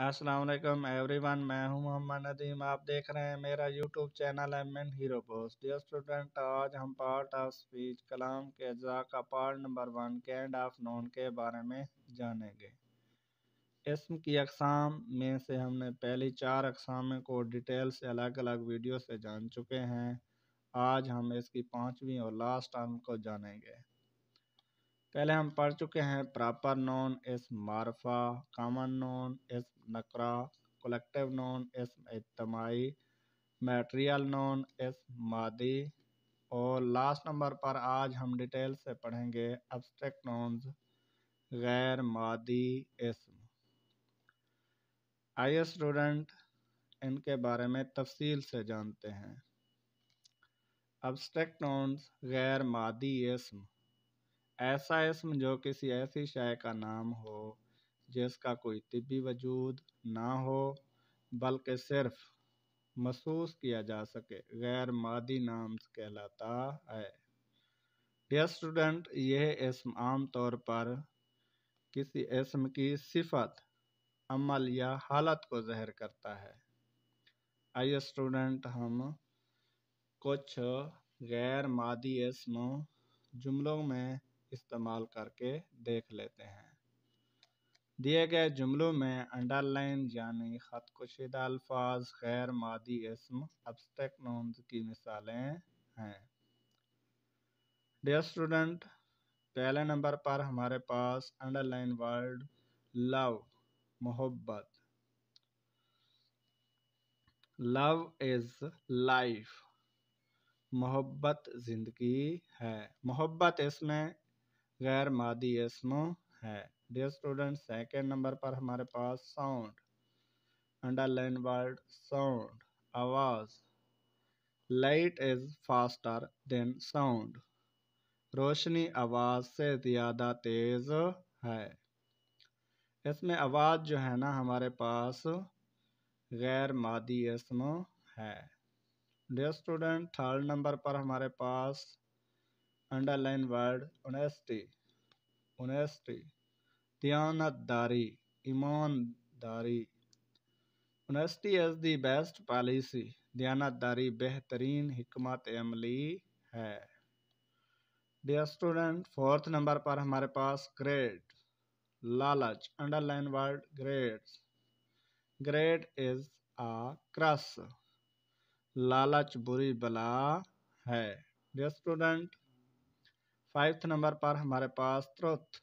अस्सलाम एवरीवन मैं हूं मोहम्मद नदीम आप देख रहे हैं मेरा YouTube channel M N hero post dear student आज हम पार्ट ऑफ स्पीच कलाम के अज्जा का part number one kind of noun के बारे में जानेंगे इसम की अकसाम में से हमने पहली चार अकसाम को डिटेल से अलग अलग वीडियो से जान चुके हैं आज हम इसकी पाँचवीं और लास्ट टर्म को जानेंगे पहले हम पढ़ चुके हैं प्रॉपर नॉन इस मारफा कामन नॉन इस नकरा कलेक्टिव नॉन इस इतमाही मटेरियल नॉन इस मादी और लास्ट नंबर पर आज हम डिटेल से पढ़ेंगे अब्स्ट्रैक्ट नॉन्स गैर मादी इसम आइए स्टूडेंट इनके बारे में तफसील से जानते हैं अब्स्ट्रैक्ट नॉन्स गैर मादी इसम ऐसा इसम जो किसी ऐसी शय का नाम हो जिसका कोई तिबी वजूद ना हो बल्कि सिर्फ महसूस किया जा सके गैर मादी नाम कहलाता है यह स्टूडेंट यह इसम आम तौर पर किसी इसम की सिफत अमल या हालत को जहर करता है आइए स्टूडेंट हम कुछ गैर मादी इसम जुमलों में इस्तेमाल करके देख लेते हैं दिए गए जुमलों में अंडरलाइन यानी ख़त कुशीदा अल्फाज गैर मादी इसम अब्स्ट्रैक्ट नॉन्स की मिसालें हैं डियर स्टूडेंट पहले नंबर पर हमारे पास अंडरलाइन वर्ड लव मोहब्बत लव इज़ लाइफ मोहब्बत ज़िंदगी है मोहब्बत इसमें गैर मादी इसमों है डियर स्टूडेंट सेकेंड नंबर पर हमारे पास साउंड अंडरलाइन वर्ड साउंड आवाज light is faster than sound रोशनी आवाज से ज़्यादा तेज है इसमें आवाज जो है ना हमारे पास गैर मादी इसम है डियर स्टूडेंट थर्ड नंबर पर हमारे पास अंडरलाइन वर्ड ओनेस्टी ओनेस्टी दयानतदारी ईमानदारी honesty is the best policy दयानतदारी बेहतरीन हमत अमली है डियर स्टूडेंट फोर्थ नंबर पर हमारे पास ग्रेट लालच underline word greed greed is a curse लालच बुरी बला है डियर स्टूडेंट फाइव्थ नंबर पर हमारे पास त्रुथ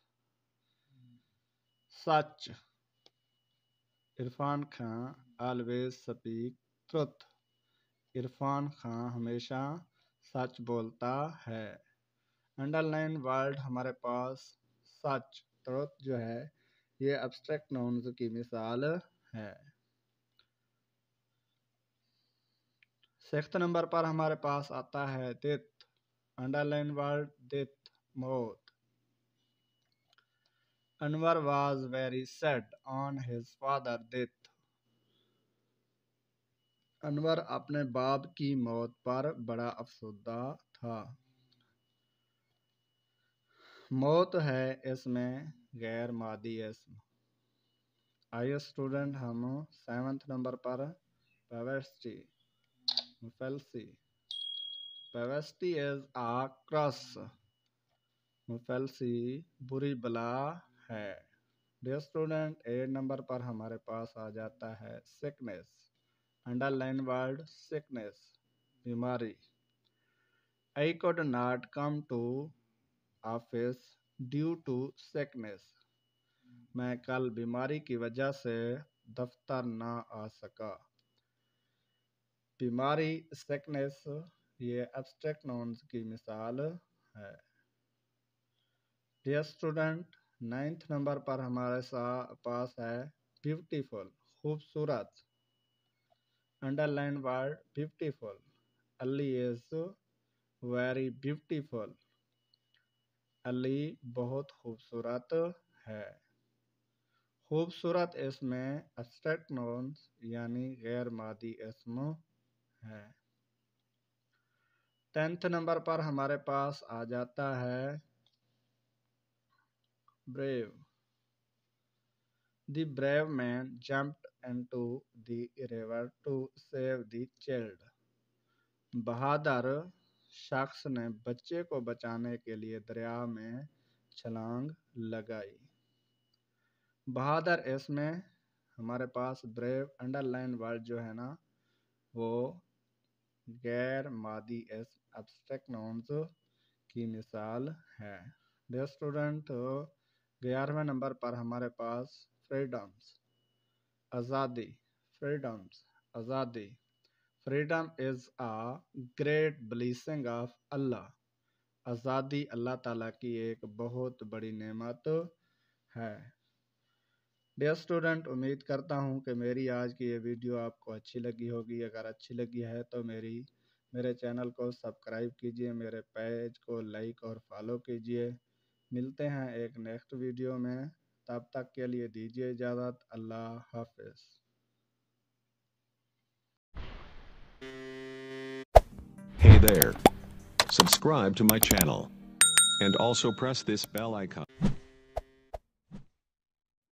सच Irfan Khan always speak truth Irfan Khan हमेशा सच बोलता है अंडरलाइन वर्ड हमारे पास सच ट्रुथ जो है ये अब्स्ट्रैक्ट नाउन्स की मिसाल है सिक्स नंबर पर हमारे पास आता है दित अंडरलाइन वर्ड दित मौत Anwar was very sad on his father death Anwar अपने बाप की मौत पर बड़ा अफसोदा था मौत है इसमें गैर मादी इसम आइए स्टूडेंट हम सेवन्थ नंबर पर पेवेस्टी फेलसी पेवेस्टी इज आ क्रस सी बुरी बला है डियर स्टूडेंट एट नंबर पर हमारे पास आ जाता है सिकनेस अंडरलाइन वर्ड सिकनेस बीमारी I could not come to office due to sickness मैं कल बीमारी की वजह से दफ्तर ना आ सका बीमारी सिकनेस ये एब्स्ट्रैक्ट नॉन्स की मिसाल है डियर स्टूडेंट नाइन्थ नंबर पर हमारे पास है ब्यूटीफुल खूबसूरत underline word beautiful Ali is very beautiful Ali बहुत खूबसूरत है खूबसूरत इसमें अस्टेक्ट यानी गैर मादी इसम है टेंथ नंबर पर हमारे पास आ जाता है brave. The brave man jumped into the river to save the child. बहादुर शख्स ने बच्चे को बचाने के लिए दरिया में छलांग लगाई बहादुर इसमें हमारे पास ब्रेव अंडरलाइन वर्ड जो है ना वो गैर मादी एस एब्स्ट्रैक्ट नॉन्स की मिसाल है डे स्टूडेंट ग्यारहवें नंबर पर हमारे पास फ्रीडम्स आज़ादी फ्रीडम्स आज़ादी freedom is a great blessing of Allah आज़ादी अल्लाह ताला की एक बहुत बड़ी नेमत है डियर स्टूडेंट उम्मीद करता हूँ कि मेरी आज की ये वीडियो आपको अच्छी लगी होगी अगर अच्छी लगी है तो मेरी मेरे चैनल को सब्सक्राइब कीजिए मेरे पेज को लाइक और फॉलो कीजिए मिलते हैं एक नेक्स्ट वीडियो में तब तक के लिए दीजिए इजाज़त अल्लाह हाफिज़ Hey there. Subscribe to my channel. And also press this bell icon.